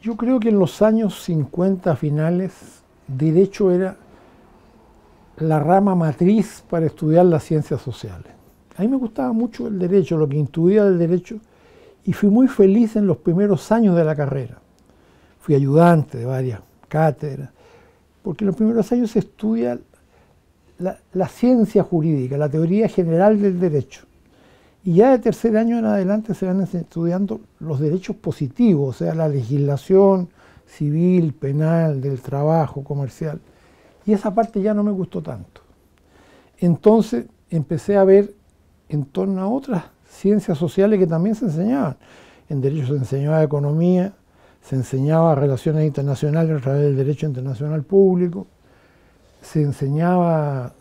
Yo creo que en los años 50 finales, derecho era la rama matriz para estudiar las ciencias sociales. A mí me gustaba mucho el derecho, lo que intuía del derecho, y fui muy feliz en los primeros años de la carrera. Fui ayudante de varias cátedras, porque en los primeros años se estudia la ciencia jurídica, la teoría general del derecho. Y ya de tercer año en adelante se van estudiando los derechos positivos, o sea, la legislación civil, penal, del trabajo, comercial. Y esa parte ya no me gustó tanto. Entonces empecé a ver en torno a otras ciencias sociales que también se enseñaban. En derecho se enseñaba economía, se enseñaba relaciones internacionales a través del derecho internacional público, se enseñaba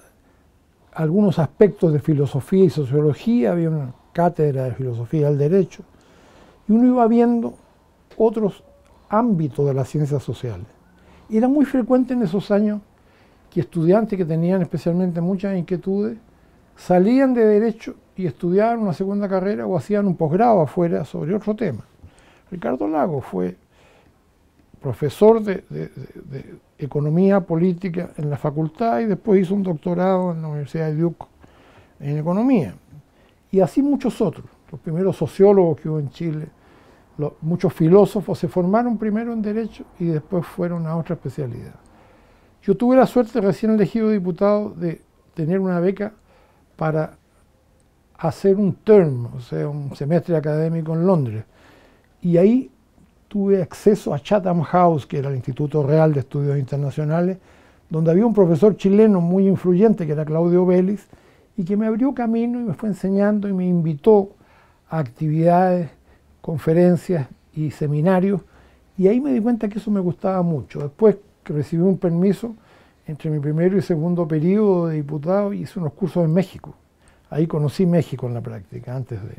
algunos aspectos de filosofía y sociología, había una cátedra de filosofía del derecho, y uno iba viendo otros ámbitos de las ciencias sociales. Y era muy frecuente en esos años que estudiantes que tenían especialmente muchas inquietudes salían de derecho y estudiaban una segunda carrera o hacían un posgrado afuera sobre otro tema. Ricardo Lago fue profesor de, economía política en la facultad y después hizo un doctorado en la Universidad de Duke en economía. Y así muchos otros, los primeros sociólogos que hubo en Chile, muchos filósofos se formaron primero en derecho y después fueron a otra especialidad. Yo tuve la suerte recién elegido diputado de tener una beca para hacer un term, o sea, un semestre académico en Londres. Y ahí tuve acceso a Chatham House, que era el Instituto Real de Estudios Internacionales, donde había un profesor chileno muy influyente, que era Claudio Vélez, y que me abrió camino y me fue enseñando y me invitó a actividades, conferencias y seminarios, y ahí me di cuenta que eso me gustaba mucho. Después recibí un permiso entre mi primero y segundo periodo de diputado, y hice unos cursos en México. Ahí conocí México en la práctica, antes de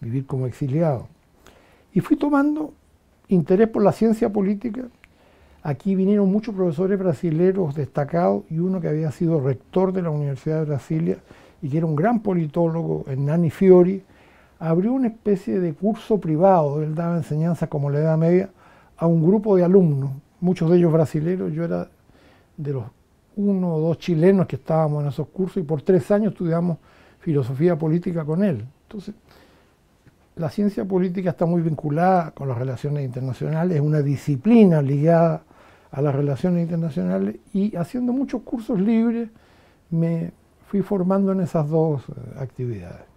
vivir como exiliado. Y fui tomando interés por la ciencia política. Aquí vinieron muchos profesores brasileros destacados y uno que había sido rector de la Universidad de Brasilia y que era un gran politólogo, Hernani Fiori, abrió una especie de curso privado, él daba enseñanza como la Edad Media, a un grupo de alumnos, muchos de ellos brasileros, yo era de los uno o dos chilenos que estábamos en esos cursos y por tres años estudiamos filosofía política con él. Entonces, la ciencia política está muy vinculada con las relaciones internacionales, es una disciplina ligada a las relaciones internacionales y haciendo muchos cursos libres me fui formando en esas dos eh, actividades.